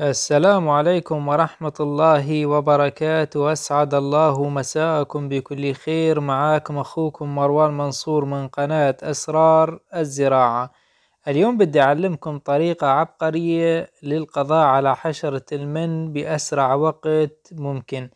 السلام عليكم ورحمة الله وبركاته أسعد الله مساءكم بكل خير معاكم أخوكم مروان منصور من قناة أسرار الزراعة اليوم بدي أعلمكم طريقة عبقرية للقضاء على حشرة المن بأسرع وقت ممكن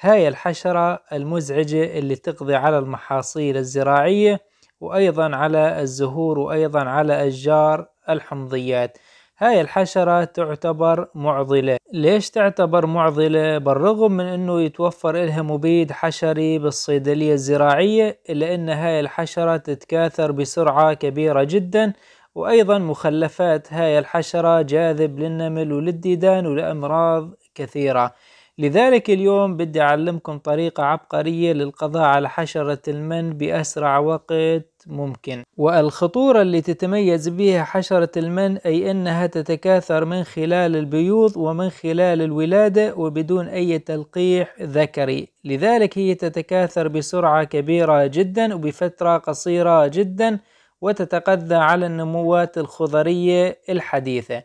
هاي الحشرة المزعجة اللي تقضي على المحاصيل الزراعية وأيضا على الزهور وأيضا على أشجار الحمضيات هاي الحشرة تعتبر معضلة ليش تعتبر معضلة؟ بالرغم من أنه يتوفر لها مبيد حشري بالصيدلية الزراعية إلا أن هاي الحشرة تتكاثر بسرعة كبيرة جدا وأيضا مخلفات هاي الحشرة جاذب للنمل وللديدان ولأمراض كثيرة لذلك اليوم بدي أعلمكم طريقة عبقرية للقضاء على حشرة المن بأسرع وقت ممكن والخطورة اللي تتميز بها حشرة المن أي أنها تتكاثر من خلال البيوض ومن خلال الولادة وبدون أي تلقيح ذكري لذلك هي تتكاثر بسرعة كبيرة جدا وبفترة قصيرة جدا وتتغذى على النموات الخضرية الحديثة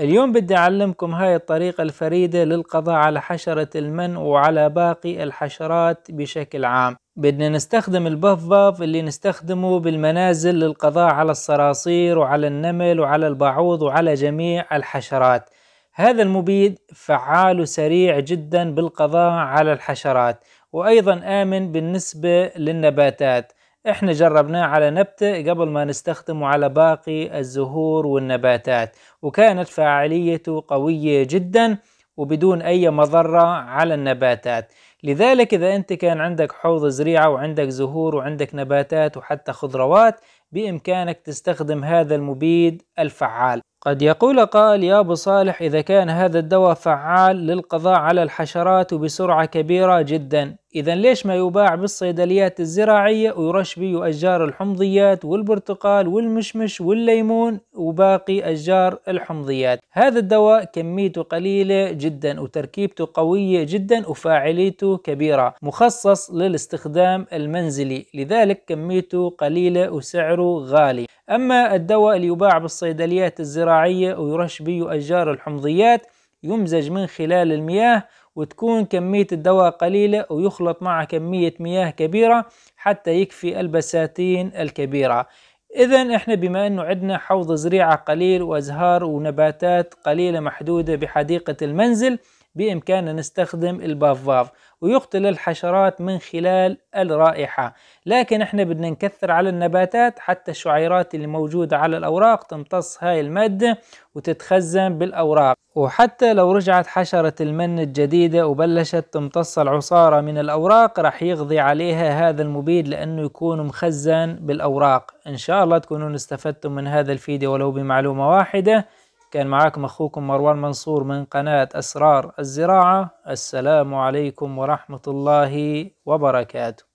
اليوم بدي أعلمكم هاي الطريقة الفريدة للقضاء على حشرة المن وعلى باقي الحشرات بشكل عام بدنا نستخدم البف باف اللي نستخدمه بالمنازل للقضاء على الصراصير وعلى النمل وعلى البعوض وعلى جميع الحشرات هذا المبيد فعال وسريع جدا بالقضاء على الحشرات وأيضا آمن بالنسبة للنباتات احنا جربناه على نبتة قبل ما نستخدمه على باقي الزهور والنباتات وكانت فاعليته قوية جدا وبدون اي مضرة على النباتات لذلك إذا أنت كان عندك حوض زريعة وعندك زهور وعندك نباتات وحتى خضروات بإمكانك تستخدم هذا المبيد الفعال قد يقول قائل يا أبو صالح إذا كان هذا الدواء فعال للقضاء على الحشرات وبسرعة كبيرة جدا إذا ليش ما يباع بالصيدليات الزراعية ويرش بيه أشجار الحمضيات والبرتقال والمشمش والليمون وباقي أشجار الحمضيات هذا الدواء كميته قليلة جدا وتركيبته قوية جدا وفاعليته كبيرة مخصص للاستخدام المنزلي لذلك كميته قليلة وسعره غالي أما الدواء اللي يباع بالصيدليات الزراعية ويرش به أشجار الحمضيات يمزج من خلال المياه وتكون كمية الدواء قليلة ويخلط مع كمية مياه كبيرة حتى يكفي البساتين الكبيرة إذا إحنا بما أنه عندنا حوض زريعة قليل وأزهار ونباتات قليلة محدودة بحديقة المنزل بإمكاننا نستخدم البافاف ويقتل الحشرات من خلال الرائحة لكن احنا بدنا نكثر على النباتات حتى الشعيرات اللي موجودة على الأوراق تمتص هاي المادة وتتخزن بالأوراق وحتى لو رجعت حشرة المن الجديدة وبلشت تمتص العصارة من الأوراق راح يقضي عليها هذا المبيد لأنه يكون مخزن بالأوراق إن شاء الله تكونون استفدتم من هذا الفيديو ولو بمعلومة واحدة كان معكم أخوكم مروان منصور من قناة أسرار الزراعة السلام عليكم ورحمة الله وبركاته